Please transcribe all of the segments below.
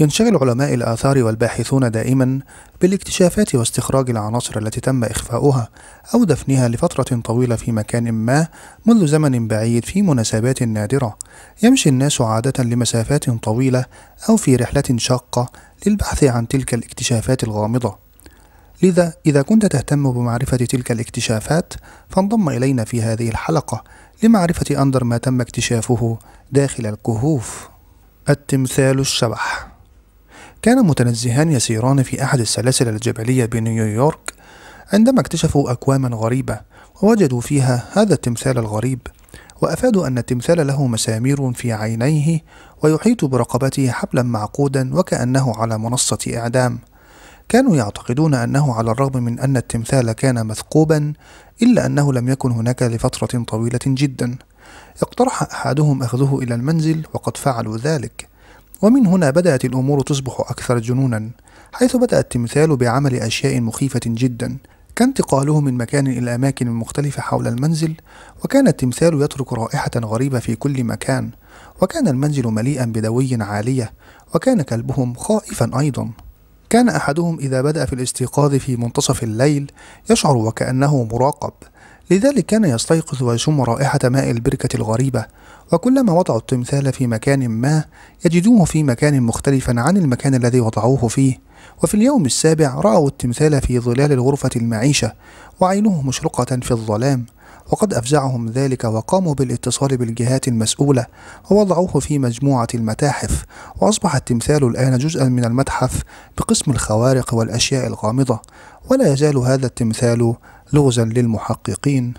ينشغل علماء الآثار والباحثون دائما بالاكتشافات واستخراج العناصر التي تم إخفاؤها أو دفنها لفترة طويلة في مكان ما منذ زمن بعيد في مناسبات نادرة يمشي الناس عادة لمسافات طويلة أو في رحلة شاقة للبحث عن تلك الاكتشافات الغامضة لذا إذا كنت تهتم بمعرفة تلك الاكتشافات فانضم إلينا في هذه الحلقة لمعرفة أندر ما تم اكتشافه داخل الكهوف التمثال الشبح كان متنزهان يسيران في أحد السلاسل الجبلية بنيويورك عندما اكتشفوا أكواما غريبة ووجدوا فيها هذا التمثال الغريب وأفادوا أن التمثال له مسامير في عينيه ويحيط برقبته حبلا معقودا وكأنه على منصة إعدام كانوا يعتقدون أنه على الرغم من أن التمثال كان مثقوبا إلا أنه لم يكن هناك لفترة طويلة جدا اقترح أحدهم أخذه إلى المنزل وقد فعلوا ذلك ومن هنا بدأت الأمور تصبح أكثر جنونا حيث بدأ التمثال بعمل أشياء مخيفة جدا كانتقاله من مكان إلى أماكن مختلفة حول المنزل وكان التمثال يترك رائحة غريبة في كل مكان وكان المنزل مليئا بدوي عالية وكان كلبهم خائفا أيضا كان أحدهم إذا بدأ في الاستيقاظ في منتصف الليل يشعر وكأنه مراقب لذلك كان يستيقظ ويشم رائحة ماء البركة الغريبة وكلما وضعوا التمثال في مكان ما يجدوه في مكان مختلفا عن المكان الذي وضعوه فيه وفي اليوم السابع رأوا التمثال في ظلال غرفة المعيشة وعينه مشرقة في الظلام وقد أفزعهم ذلك وقاموا بالاتصال بالجهات المسؤولة ووضعوه في مجموعة المتاحف وأصبح التمثال الآن جزءا من المتحف بقسم الخوارق والأشياء الغامضة ولا يزال هذا التمثال لغزا للمحققين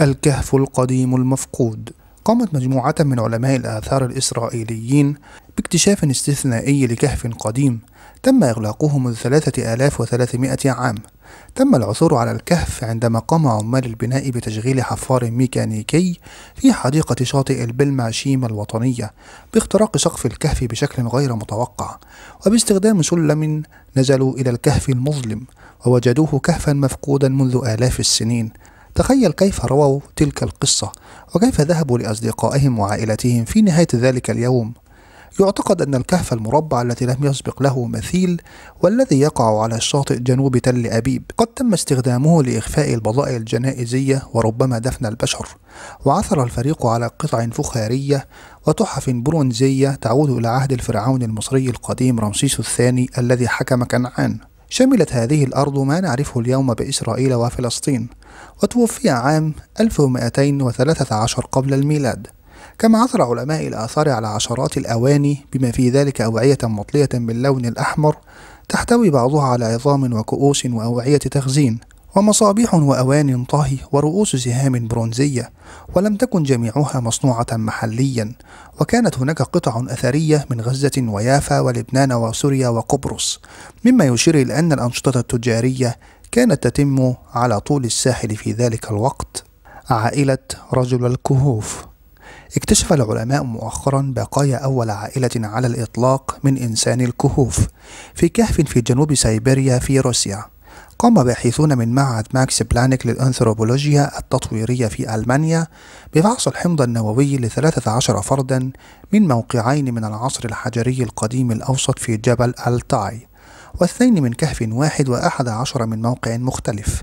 الكهف القديم المفقود قامت مجموعة من علماء الآثار الإسرائيليين باكتشاف استثنائي لكهف قديم تم إغلاقه منذ 3300 عام تم العثور على الكهف عندما قام عمال البناء بتشغيل حفار ميكانيكي في حديقة شاطئ البلمع شيما الوطنية باختراق سقف الكهف بشكل غير متوقع وباستخدام سلم نزلوا إلى الكهف المظلم ووجدوه كهفا مفقودا منذ آلاف السنين تخيل كيف رووا تلك القصة وكيف ذهبوا لأصدقائهم وعائلتهم في نهاية ذلك اليوم يعتقد أن الكهف المربع التي لم يسبق له مثيل والذي يقع على الشاطئ جنوب تل أبيب قد تم استخدامه لإخفاء البضائع الجنائزية وربما دفن البشر وعثر الفريق على قطع فخارية وتحف برونزية تعود إلى عهد الفرعون المصري القديم رمسيس الثاني الذي حكم كنعان شملت هذه الأرض ما نعرفه اليوم بإسرائيل وفلسطين وتوفي عام 1213 قبل الميلاد كما عثر علماء الآثار على عشرات الأواني بما في ذلك أوعية مطلية باللون الأحمر تحتوي بعضها على عظام وكؤوس وأوعية تخزين ومصابيح وأواني طهي ورؤوس سهام برونزية ولم تكن جميعها مصنوعة محليا وكانت هناك قطع أثرية من غزة ويافا ولبنان وسوريا وقبرص مما يشير إلى أن الأنشطة التجارية كانت تتم على طول الساحل في ذلك الوقت عائلة رجل الكهوف اكتشف العلماء مؤخرا بقايا أول عائلة على الإطلاق من إنسان الكهوف في كهف في جنوب سيبيريا في روسيا قام باحثون من معهد ماكس بلانك للأنثروبولوجيا التطويرية في ألمانيا بفحص الحمض النووي لثلاثة عشر فردا من موقعين من العصر الحجري القديم الأوسط في جبل التاي واثنين من كهف واحد وأحد عشر من موقع مختلف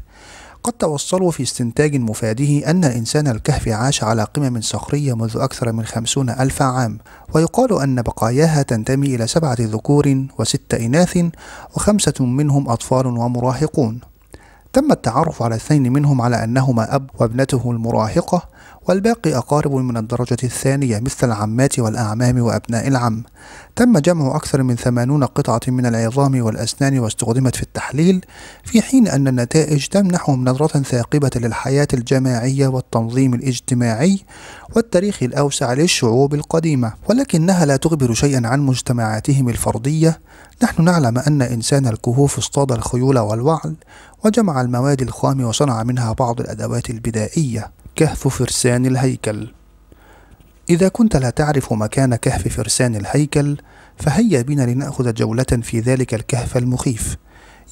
قد توصلوا في استنتاج مفاده أن إنسان الكهف عاش على قمم صخرية منذ أكثر من خمسون ألف عام ويقال أن بقاياها تنتمي إلى سبعة ذكور وستة إناث وخمسة منهم أطفال ومراهقون تم التعرف على اثنين منهم على أنهما أب وابنته المراهقة والباقي أقارب من الدرجة الثانية مثل العمات والأعمام وأبناء العم تم جمع أكثر من ثمانون قطعة من العظام والأسنان واستخدمت في التحليل في حين أن النتائج تمنحهم نظرة ثاقبة للحياة الجماعية والتنظيم الاجتماعي والتاريخ الأوسع للشعوب القديمة ولكنها لا تخبر شيئا عن مجتمعاتهم الفردية نحن نعلم أن إنسان الكهوف اصطاد الخيول والوعل وجمع المواد الخام وصنع منها بعض الأدوات البدائية كهف فرسان الهيكل إذا كنت لا تعرف مكان كهف فرسان الهيكل فهيا بنا لنأخذ جولة في ذلك الكهف المخيف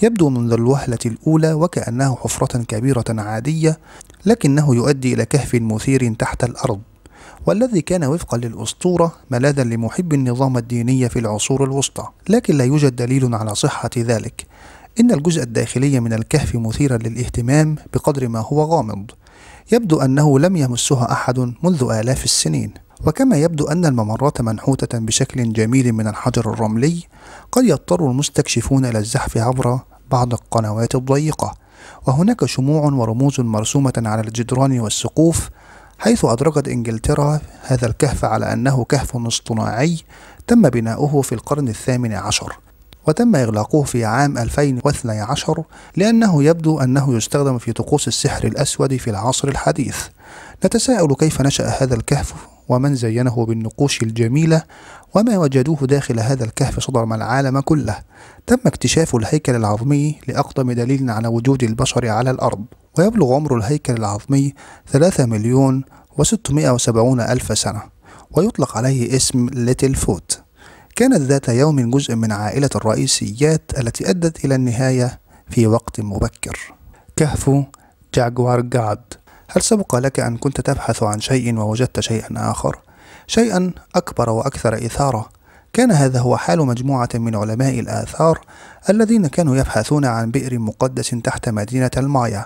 يبدو منذ الوهلة الأولى وكأنه حفرة كبيرة عادية لكنه يؤدي إلى كهف مثير تحت الأرض والذي كان وفقا للأسطورة ملاذا لمحب النظام الديني في العصور الوسطى لكن لا يوجد دليل على صحة ذلك إن الجزء الداخلي من الكهف مثيرا للاهتمام بقدر ما هو غامض يبدو أنه لم يمسها أحد منذ آلاف السنين وكما يبدو أن الممرات منحوتة بشكل جميل من الحجر الرملي قد يضطر المستكشفون إلى الزحف عبر بعض القنوات الضيقة وهناك شموع ورموز مرسومة على الجدران والسقوف حيث أدركت إنجلترا هذا الكهف على أنه كهف اصطناعي تم بناؤه في القرن الثامن عشر وتم إغلاقه في عام 2012 لأنه يبدو أنه يستخدم في طقوس السحر الأسود في العصر الحديث نتساءل كيف نشأ هذا الكهف ومن زينه بالنقوش الجميلة وما وجدوه داخل هذا الكهف صدم العالم كله تم اكتشاف الهيكل العظمي لأقدم دليل على وجود البشر على الأرض ويبلغ عمر الهيكل العظمي 3 مليون و670 ألف سنة ويطلق عليه اسم ليتل فوت كانت ذات يوم جزء من عائلة الرئيسيات التي أدت إلى النهاية في وقت مبكر كهف جاكوار جاد هل سبق لك أن كنت تبحث عن شيء ووجدت شيئا آخر؟ شيئا أكبر وأكثر إثارة كان هذا هو حال مجموعة من علماء الآثار الذين كانوا يبحثون عن بئر مقدس تحت مدينة المايا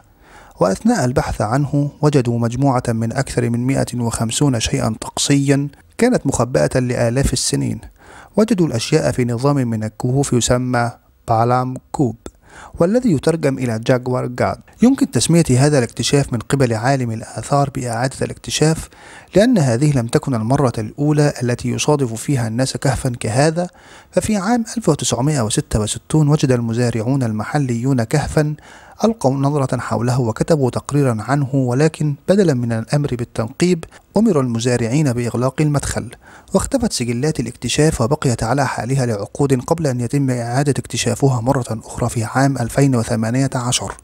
وأثناء البحث عنه وجدوا مجموعة من أكثر من 150 شيئا طقسيا كانت مخبأة لآلاف السنين وجدوا الأشياء في نظام من الكهوف يسمى بالام كوب والذي يترجم إلى جاكوار جاد يمكن تسمية هذا الاكتشاف من قبل عالم الآثار بإعادة الاكتشاف لأن هذه لم تكن المرة الأولى التي يصادف فيها الناس كهفا كهذا ففي عام 1966 وجد المزارعون المحليون كهفا ألقوا نظرة حوله وكتبوا تقريرا عنه ولكن بدلا من الأمر بالتنقيب أمر المزارعين بإغلاق المدخل واختفت سجلات الاكتشاف وبقيت على حالها لعقود قبل أن يتم إعادة اكتشافها مرة أخرى في عام 2018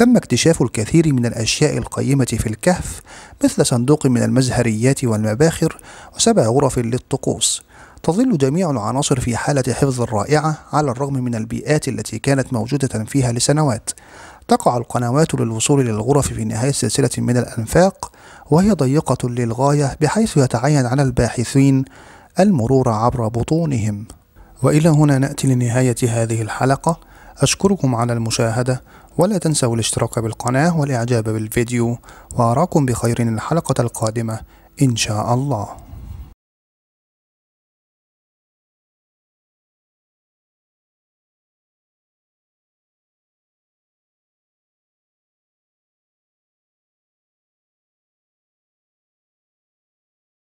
تم اكتشاف الكثير من الأشياء القيمة في الكهف مثل صندوق من المزهريات والمباخر وسبع غرف للطقوس تظل جميع العناصر في حالة حفظ رائعة على الرغم من البيئات التي كانت موجودة فيها لسنوات تقع القنوات للوصول للغرف في نهاية سلسلة من الأنفاق وهي ضيقة للغاية بحيث يتعين على الباحثين المرور عبر بطونهم وإلى هنا نأتي لنهاية هذه الحلقة أشكركم على المشاهدة ولا تنسوا الاشتراك بالقناة والإعجاب بالفيديو وأراكم بخير الحلقة القادمة إن شاء الله